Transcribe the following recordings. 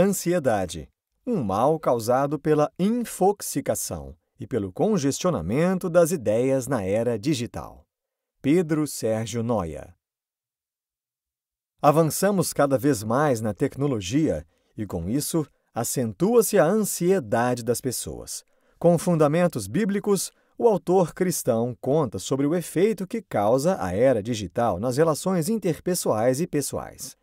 Ansiedade um mal causado pela infoxicação e pelo congestionamento das ideias na era digital. Pedro Sérgio Noia. Avançamos cada vez mais na tecnologia e, com isso, acentua-se a ansiedade das pessoas. Com fundamentos bíblicos, o autor cristão conta sobre o efeito que causa a era digital nas relações interpessoais e pessoais.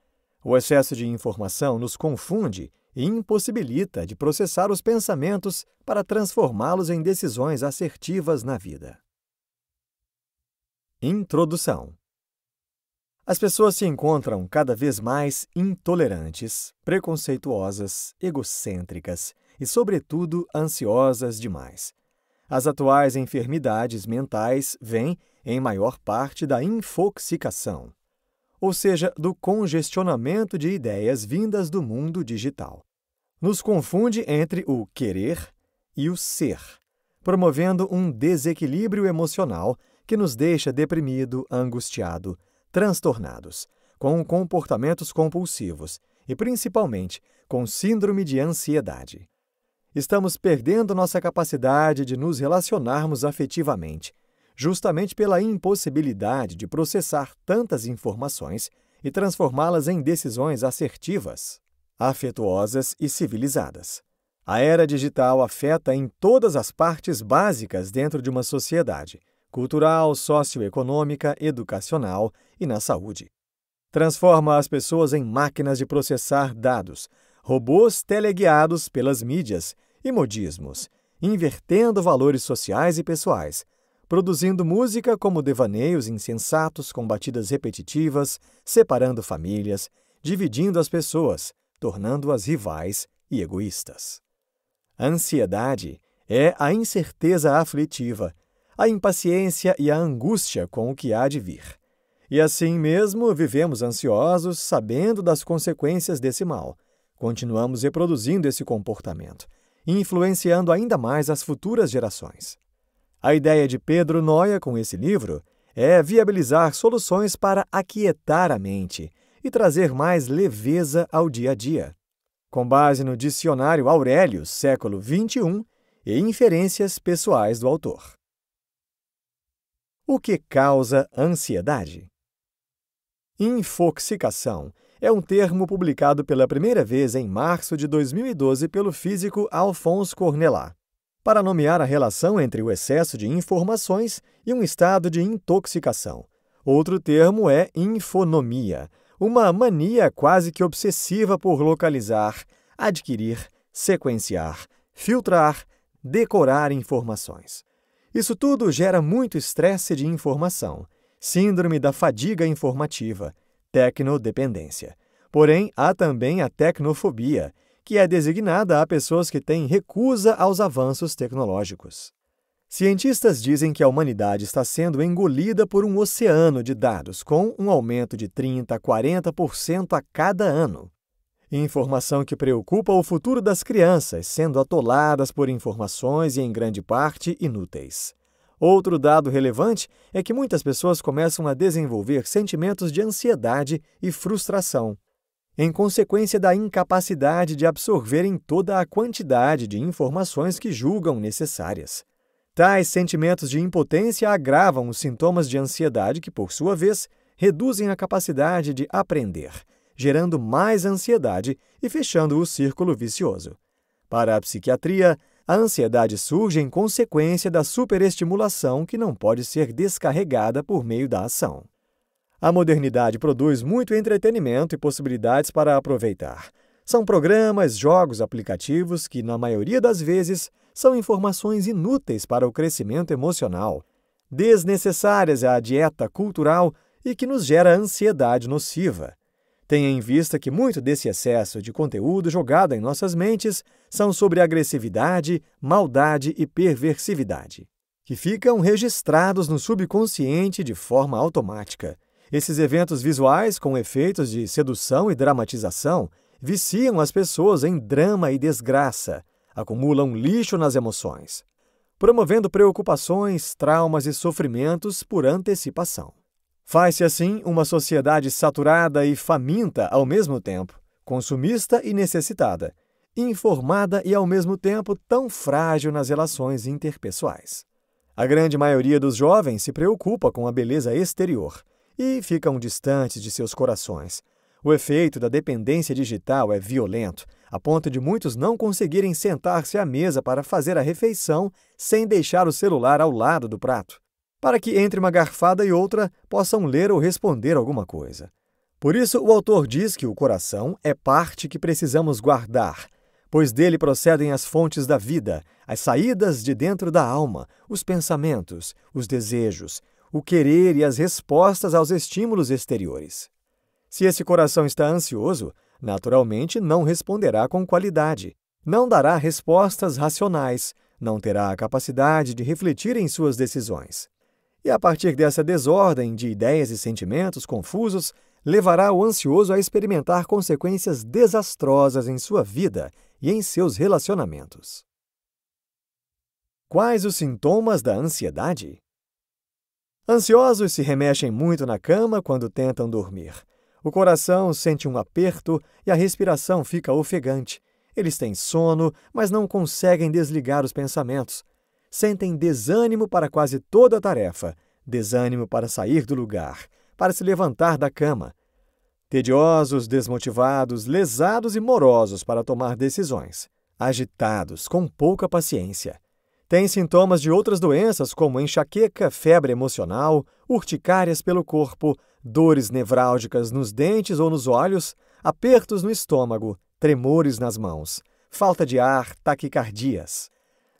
O excesso de informação nos confunde e impossibilita de processar os pensamentos para transformá-los em decisões assertivas na vida. Introdução As pessoas se encontram cada vez mais intolerantes, preconceituosas, egocêntricas e, sobretudo, ansiosas demais. As atuais enfermidades mentais vêm, em maior parte, da infoxicação ou seja, do congestionamento de ideias vindas do mundo digital. Nos confunde entre o querer e o ser, promovendo um desequilíbrio emocional que nos deixa deprimido, angustiado, transtornados, com comportamentos compulsivos e, principalmente, com síndrome de ansiedade. Estamos perdendo nossa capacidade de nos relacionarmos afetivamente justamente pela impossibilidade de processar tantas informações e transformá-las em decisões assertivas, afetuosas e civilizadas. A era digital afeta em todas as partes básicas dentro de uma sociedade: cultural, socioeconômica, educacional e na saúde. Transforma as pessoas em máquinas de processar dados, robôs teleguiados pelas mídias e modismos, invertendo valores sociais e pessoais, produzindo música como devaneios insensatos com batidas repetitivas, separando famílias, dividindo as pessoas, tornando-as rivais e egoístas. A ansiedade é a incerteza aflitiva, a impaciência e a angústia com o que há de vir. E assim mesmo vivemos ansiosos, sabendo das consequências desse mal. Continuamos reproduzindo esse comportamento, influenciando ainda mais as futuras gerações. A ideia de Pedro Noia com esse livro é viabilizar soluções para aquietar a mente e trazer mais leveza ao dia a dia. Com base no dicionário Aurélio, século XXI, e inferências pessoais do autor. O que causa ansiedade? Infoxicação é um termo publicado pela primeira vez em março de 2012 pelo físico Alphonse Cornelat para nomear a relação entre o excesso de informações e um estado de intoxicação. Outro termo é infonomia, uma mania quase que obsessiva por localizar, adquirir, sequenciar, filtrar, decorar informações. Isso tudo gera muito estresse de informação, síndrome da fadiga informativa, tecnodependência. Porém, há também a tecnofobia, que é designada a pessoas que têm recusa aos avanços tecnológicos. Cientistas dizem que a humanidade está sendo engolida por um oceano de dados, com um aumento de 30% a 40% a cada ano. Informação que preocupa o futuro das crianças, sendo atoladas por informações e, em grande parte, inúteis. Outro dado relevante é que muitas pessoas começam a desenvolver sentimentos de ansiedade e frustração, em consequência da incapacidade de absorverem toda a quantidade de informações que julgam necessárias. Tais sentimentos de impotência agravam os sintomas de ansiedade que, por sua vez, reduzem a capacidade de aprender, gerando mais ansiedade e fechando o círculo vicioso. Para a psiquiatria, a ansiedade surge em consequência da superestimulação que não pode ser descarregada por meio da ação. A modernidade produz muito entretenimento e possibilidades para aproveitar. São programas, jogos, aplicativos que, na maioria das vezes, são informações inúteis para o crescimento emocional, desnecessárias à dieta cultural e que nos gera ansiedade nociva. Tenha em vista que muito desse excesso de conteúdo jogado em nossas mentes são sobre agressividade, maldade e perversividade, que ficam registrados no subconsciente de forma automática. Esses eventos visuais, com efeitos de sedução e dramatização, viciam as pessoas em drama e desgraça, acumulam lixo nas emoções, promovendo preocupações, traumas e sofrimentos por antecipação. Faz-se assim uma sociedade saturada e faminta ao mesmo tempo, consumista e necessitada, informada e ao mesmo tempo tão frágil nas relações interpessoais. A grande maioria dos jovens se preocupa com a beleza exterior e ficam distantes de seus corações. O efeito da dependência digital é violento, a ponto de muitos não conseguirem sentar-se à mesa para fazer a refeição sem deixar o celular ao lado do prato, para que entre uma garfada e outra possam ler ou responder alguma coisa. Por isso, o autor diz que o coração é parte que precisamos guardar, pois dele procedem as fontes da vida, as saídas de dentro da alma, os pensamentos, os desejos, o querer e as respostas aos estímulos exteriores. Se esse coração está ansioso, naturalmente não responderá com qualidade, não dará respostas racionais, não terá a capacidade de refletir em suas decisões. E a partir dessa desordem de ideias e sentimentos confusos, levará o ansioso a experimentar consequências desastrosas em sua vida e em seus relacionamentos. Quais os sintomas da ansiedade? Ansiosos se remexem muito na cama quando tentam dormir. O coração sente um aperto e a respiração fica ofegante. Eles têm sono, mas não conseguem desligar os pensamentos. Sentem desânimo para quase toda a tarefa, desânimo para sair do lugar, para se levantar da cama. Tediosos, desmotivados, lesados e morosos para tomar decisões. Agitados, com pouca paciência. Tem sintomas de outras doenças, como enxaqueca, febre emocional, urticárias pelo corpo, dores nevrálgicas nos dentes ou nos olhos, apertos no estômago, tremores nas mãos, falta de ar, taquicardias.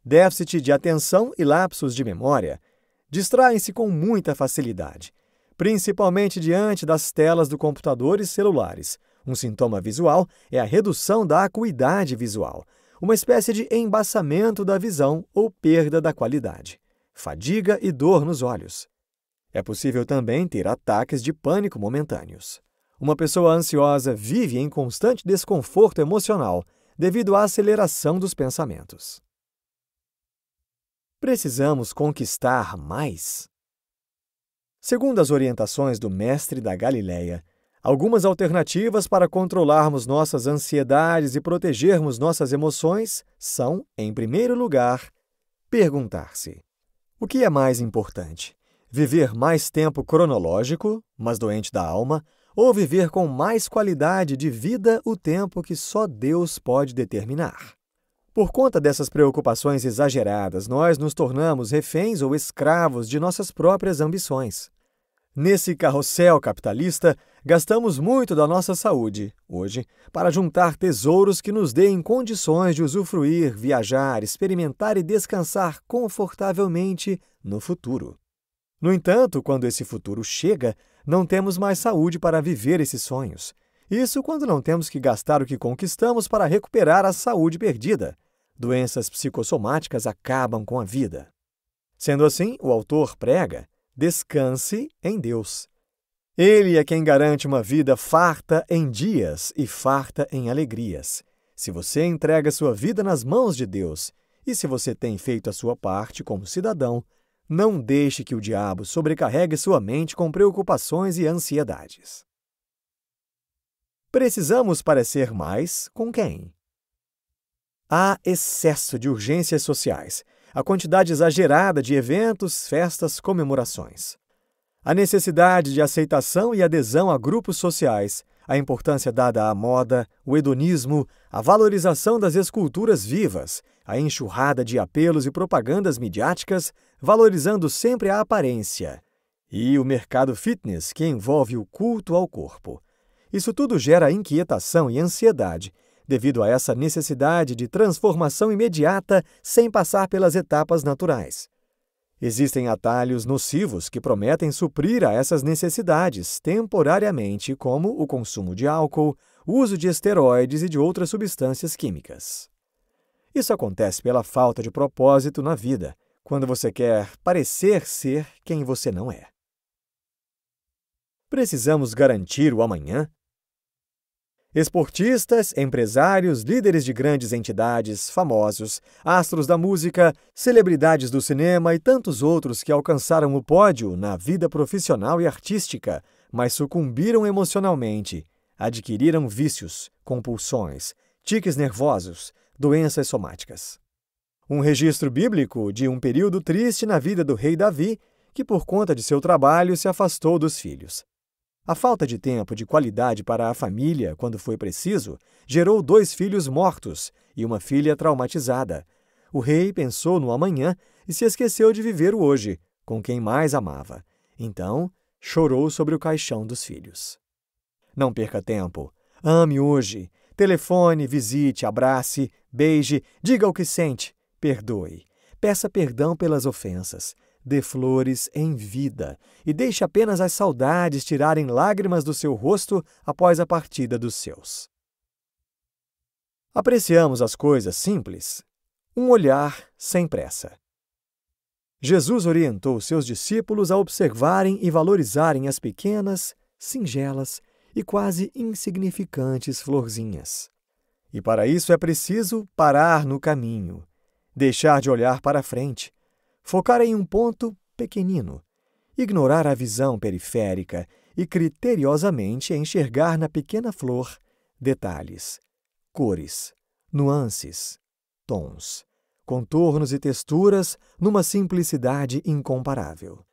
Déficit de atenção e lapsos de memória. Distraem-se com muita facilidade, principalmente diante das telas do computador e celulares. Um sintoma visual é a redução da acuidade visual, uma espécie de embaçamento da visão ou perda da qualidade, fadiga e dor nos olhos. É possível também ter ataques de pânico momentâneos. Uma pessoa ansiosa vive em constante desconforto emocional devido à aceleração dos pensamentos. Precisamos conquistar mais. Segundo as orientações do mestre da Galileia, Algumas alternativas para controlarmos nossas ansiedades e protegermos nossas emoções são, em primeiro lugar, perguntar-se: o que é mais importante? Viver mais tempo cronológico, mas doente da alma, ou viver com mais qualidade de vida o tempo que só Deus pode determinar? Por conta dessas preocupações exageradas, nós nos tornamos reféns ou escravos de nossas próprias ambições. Nesse carrossel capitalista, gastamos muito da nossa saúde, hoje, para juntar tesouros que nos deem condições de usufruir, viajar, experimentar e descansar confortavelmente no futuro. No entanto, quando esse futuro chega, não temos mais saúde para viver esses sonhos. Isso quando não temos que gastar o que conquistamos para recuperar a saúde perdida. Doenças psicossomáticas acabam com a vida. Sendo assim, o autor prega descanse em Deus. Ele é quem garante uma vida farta em dias e farta em alegrias. Se você entrega sua vida nas mãos de Deus e se você tem feito a sua parte como cidadão, não deixe que o diabo sobrecarregue sua mente com preocupações e ansiedades. Precisamos parecer mais com quem? Há excesso de urgências sociais a quantidade exagerada de eventos, festas, comemorações. A necessidade de aceitação e adesão a grupos sociais, a importância dada à moda, o hedonismo, a valorização das esculturas vivas, a enxurrada de apelos e propagandas midiáticas, valorizando sempre a aparência. E o mercado fitness, que envolve o culto ao corpo. Isso tudo gera inquietação e ansiedade devido a essa necessidade de transformação imediata sem passar pelas etapas naturais. Existem atalhos nocivos que prometem suprir a essas necessidades temporariamente, como o consumo de álcool, uso de esteroides e de outras substâncias químicas. Isso acontece pela falta de propósito na vida, quando você quer parecer ser quem você não é. Precisamos garantir o amanhã Esportistas, empresários, líderes de grandes entidades, famosos, astros da música, celebridades do cinema e tantos outros que alcançaram o pódio na vida profissional e artística, mas sucumbiram emocionalmente, adquiriram vícios, compulsões, tiques nervosos, doenças somáticas. Um registro bíblico de um período triste na vida do rei Davi, que por conta de seu trabalho se afastou dos filhos. A falta de tempo de qualidade para a família, quando foi preciso, gerou dois filhos mortos e uma filha traumatizada. O rei pensou no amanhã e se esqueceu de viver o hoje, com quem mais amava. Então, chorou sobre o caixão dos filhos. Não perca tempo. Ame hoje. Telefone, visite, abrace, beije, diga o que sente, perdoe. Peça perdão pelas ofensas dê flores em vida e deixe apenas as saudades tirarem lágrimas do seu rosto após a partida dos seus. Apreciamos as coisas simples. Um olhar sem pressa. Jesus orientou seus discípulos a observarem e valorizarem as pequenas, singelas e quase insignificantes florzinhas. E para isso é preciso parar no caminho, deixar de olhar para frente, focar em um ponto pequenino, ignorar a visão periférica e criteriosamente enxergar na pequena flor detalhes, cores, nuances, tons, contornos e texturas numa simplicidade incomparável.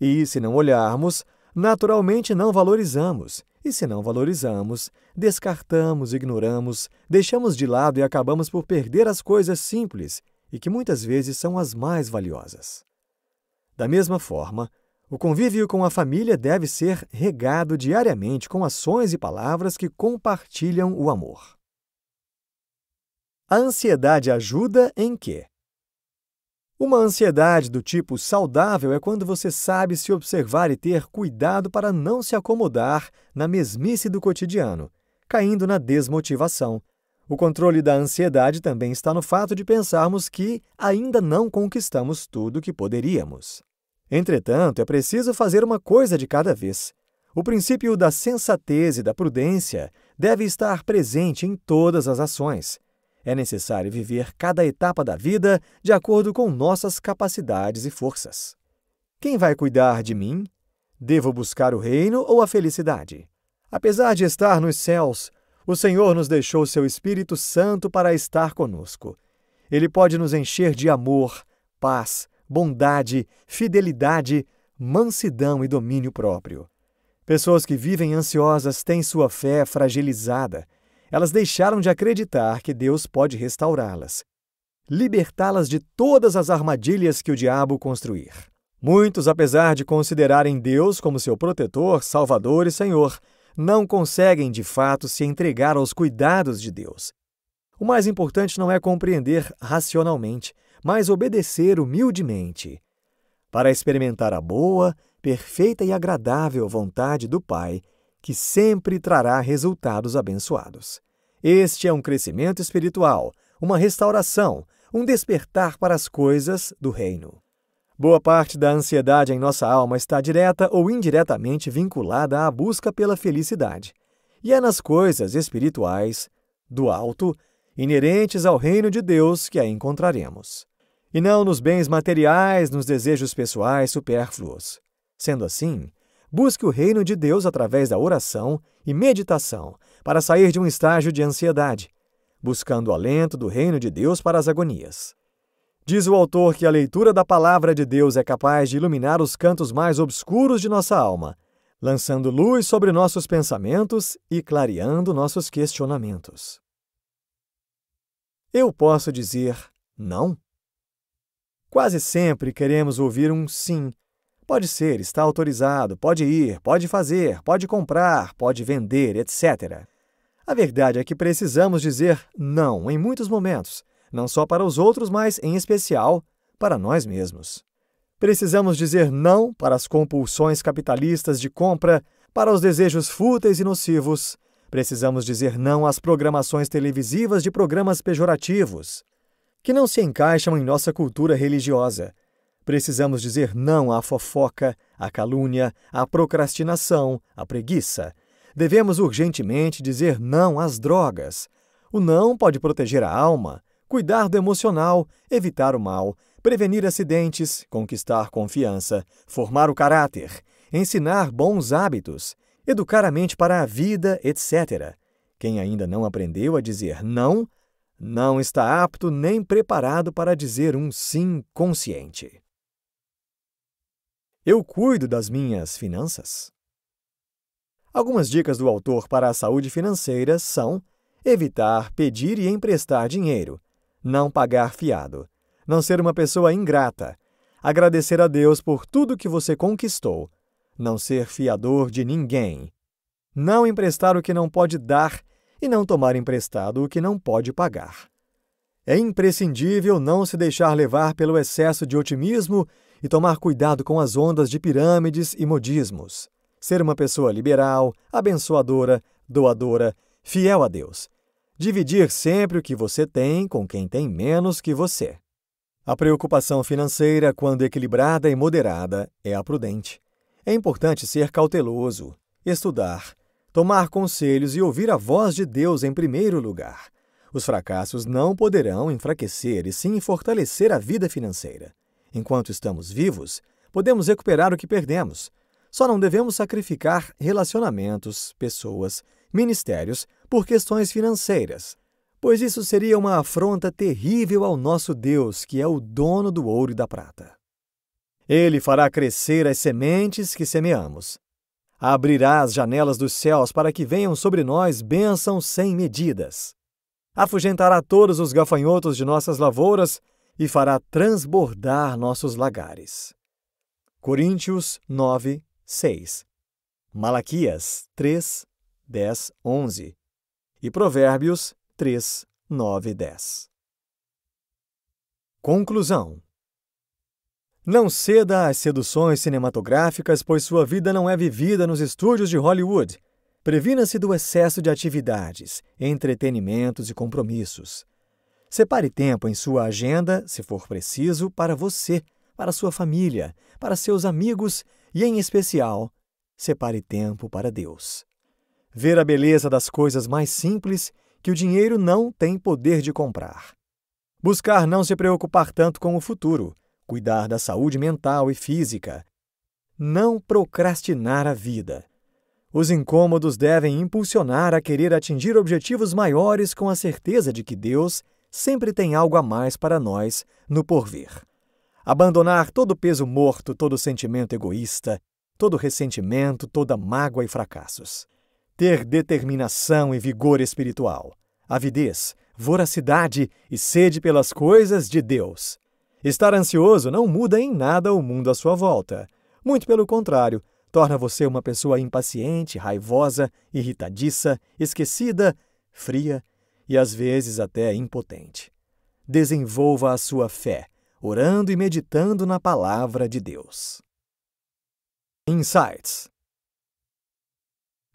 E, se não olharmos, naturalmente não valorizamos, e se não valorizamos, descartamos, ignoramos, deixamos de lado e acabamos por perder as coisas simples e que muitas vezes são as mais valiosas. Da mesma forma, o convívio com a família deve ser regado diariamente com ações e palavras que compartilham o amor. A ansiedade ajuda em quê? Uma ansiedade do tipo saudável é quando você sabe se observar e ter cuidado para não se acomodar na mesmice do cotidiano, caindo na desmotivação, o controle da ansiedade também está no fato de pensarmos que ainda não conquistamos tudo o que poderíamos. Entretanto, é preciso fazer uma coisa de cada vez. O princípio da sensatez e da prudência deve estar presente em todas as ações. É necessário viver cada etapa da vida de acordo com nossas capacidades e forças. Quem vai cuidar de mim? Devo buscar o reino ou a felicidade? Apesar de estar nos céus, o Senhor nos deixou seu Espírito Santo para estar conosco. Ele pode nos encher de amor, paz, bondade, fidelidade, mansidão e domínio próprio. Pessoas que vivem ansiosas têm sua fé fragilizada. Elas deixaram de acreditar que Deus pode restaurá-las, libertá-las de todas as armadilhas que o diabo construir. Muitos, apesar de considerarem Deus como seu protetor, salvador e senhor, não conseguem de fato se entregar aos cuidados de Deus. O mais importante não é compreender racionalmente, mas obedecer humildemente. Para experimentar a boa, perfeita e agradável vontade do Pai, que sempre trará resultados abençoados. Este é um crescimento espiritual, uma restauração, um despertar para as coisas do Reino. Boa parte da ansiedade em nossa alma está direta ou indiretamente vinculada à busca pela felicidade. E é nas coisas espirituais, do alto, inerentes ao reino de Deus que a encontraremos. E não nos bens materiais, nos desejos pessoais supérfluos. Sendo assim, busque o reino de Deus através da oração e meditação para sair de um estágio de ansiedade, buscando o alento do reino de Deus para as agonias. Diz o autor que a leitura da palavra de Deus é capaz de iluminar os cantos mais obscuros de nossa alma, lançando luz sobre nossos pensamentos e clareando nossos questionamentos. Eu posso dizer não? Quase sempre queremos ouvir um sim. Pode ser, está autorizado, pode ir, pode fazer, pode comprar, pode vender, etc. A verdade é que precisamos dizer não em muitos momentos não só para os outros, mas, em especial, para nós mesmos. Precisamos dizer não para as compulsões capitalistas de compra, para os desejos fúteis e nocivos. Precisamos dizer não às programações televisivas de programas pejorativos, que não se encaixam em nossa cultura religiosa. Precisamos dizer não à fofoca, à calúnia, à procrastinação, à preguiça. Devemos urgentemente dizer não às drogas. O não pode proteger a alma, cuidar do emocional, evitar o mal, prevenir acidentes, conquistar confiança, formar o caráter, ensinar bons hábitos, educar a mente para a vida, etc. Quem ainda não aprendeu a dizer não, não está apto nem preparado para dizer um sim consciente. Eu cuido das minhas finanças. Algumas dicas do autor para a saúde financeira são evitar pedir e emprestar dinheiro, não pagar fiado, não ser uma pessoa ingrata, agradecer a Deus por tudo que você conquistou, não ser fiador de ninguém, não emprestar o que não pode dar e não tomar emprestado o que não pode pagar. É imprescindível não se deixar levar pelo excesso de otimismo e tomar cuidado com as ondas de pirâmides e modismos. Ser uma pessoa liberal, abençoadora, doadora, fiel a Deus Dividir sempre o que você tem com quem tem menos que você. A preocupação financeira, quando equilibrada e moderada, é a prudente. É importante ser cauteloso, estudar, tomar conselhos e ouvir a voz de Deus em primeiro lugar. Os fracassos não poderão enfraquecer e sim fortalecer a vida financeira. Enquanto estamos vivos, podemos recuperar o que perdemos. Só não devemos sacrificar relacionamentos, pessoas ministérios por questões financeiras, pois isso seria uma afronta terrível ao nosso Deus, que é o dono do ouro e da prata. Ele fará crescer as sementes que semeamos. Abrirá as janelas dos céus para que venham sobre nós bênçãos sem medidas. Afugentará todos os gafanhotos de nossas lavouras e fará transbordar nossos lagares. Coríntios 9, 6 Malaquias 3, 10, 11 e Provérbios 3, 9 e 10. Conclusão Não ceda às seduções cinematográficas, pois sua vida não é vivida nos estúdios de Hollywood. Previna-se do excesso de atividades, entretenimentos e compromissos. Separe tempo em sua agenda, se for preciso, para você, para sua família, para seus amigos e, em especial, separe tempo para Deus ver a beleza das coisas mais simples que o dinheiro não tem poder de comprar. Buscar não se preocupar tanto com o futuro, cuidar da saúde mental e física. Não procrastinar a vida. Os incômodos devem impulsionar a querer atingir objetivos maiores com a certeza de que Deus sempre tem algo a mais para nós no porvir. Abandonar todo peso morto, todo sentimento egoísta, todo ressentimento, toda mágoa e fracassos ter determinação e vigor espiritual, avidez, voracidade e sede pelas coisas de Deus. Estar ansioso não muda em nada o mundo à sua volta. Muito pelo contrário, torna você uma pessoa impaciente, raivosa, irritadiça, esquecida, fria e às vezes até impotente. Desenvolva a sua fé, orando e meditando na palavra de Deus. Insights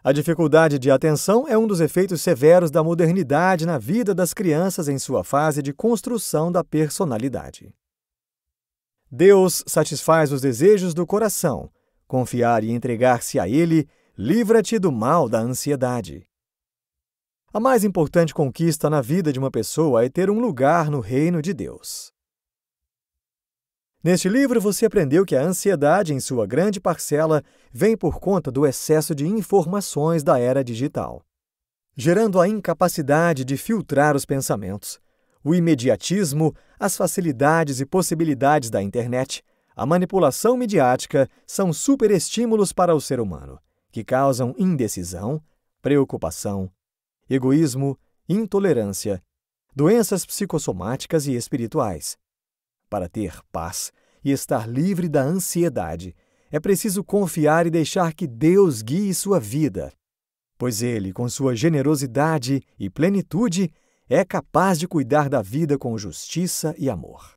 a dificuldade de atenção é um dos efeitos severos da modernidade na vida das crianças em sua fase de construção da personalidade. Deus satisfaz os desejos do coração. Confiar e entregar-se a Ele livra-te do mal da ansiedade. A mais importante conquista na vida de uma pessoa é ter um lugar no reino de Deus. Neste livro, você aprendeu que a ansiedade, em sua grande parcela, vem por conta do excesso de informações da era digital, gerando a incapacidade de filtrar os pensamentos, o imediatismo, as facilidades e possibilidades da internet, a manipulação midiática são superestímulos para o ser humano, que causam indecisão, preocupação, egoísmo, intolerância, doenças psicossomáticas e espirituais para ter paz e estar livre da ansiedade, é preciso confiar e deixar que Deus guie sua vida, pois Ele, com sua generosidade e plenitude, é capaz de cuidar da vida com justiça e amor.